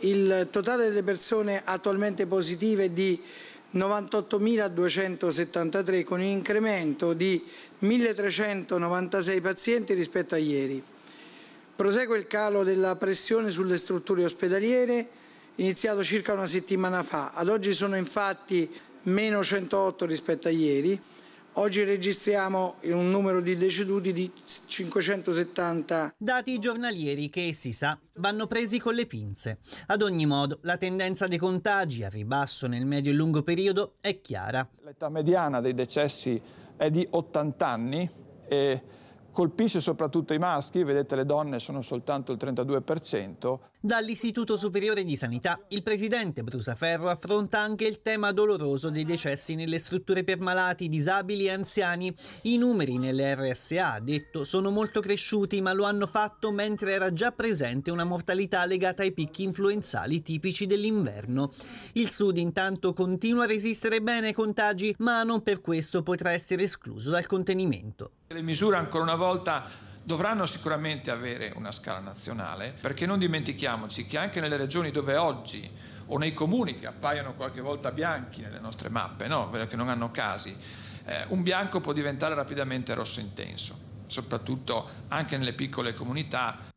Il totale delle persone attualmente positive è di 98.273 con un incremento di 1.396 pazienti rispetto a ieri. Prosegue il calo della pressione sulle strutture ospedaliere iniziato circa una settimana fa. Ad oggi sono infatti meno 108 rispetto a ieri. Oggi registriamo un numero di deceduti di 570. Dati giornalieri che, si sa, vanno presi con le pinze. Ad ogni modo, la tendenza dei contagi a ribasso nel medio e lungo periodo è chiara. L'età mediana dei decessi è di 80 anni e colpisce soprattutto i maschi, vedete le donne sono soltanto il 32%. Dall'Istituto Superiore di Sanità il presidente Brusaferro affronta anche il tema doloroso dei decessi nelle strutture per malati, disabili e anziani. I numeri nelle RSA, ha detto, sono molto cresciuti ma lo hanno fatto mentre era già presente una mortalità legata ai picchi influenzali tipici dell'inverno. Il sud intanto continua a resistere bene ai contagi ma non per questo potrà essere escluso dal contenimento. Le misure ancora una volta dovranno sicuramente avere una scala nazionale perché non dimentichiamoci che anche nelle regioni dove oggi o nei comuni che appaiono qualche volta bianchi nelle nostre mappe, no? che non hanno casi, eh, un bianco può diventare rapidamente rosso intenso, soprattutto anche nelle piccole comunità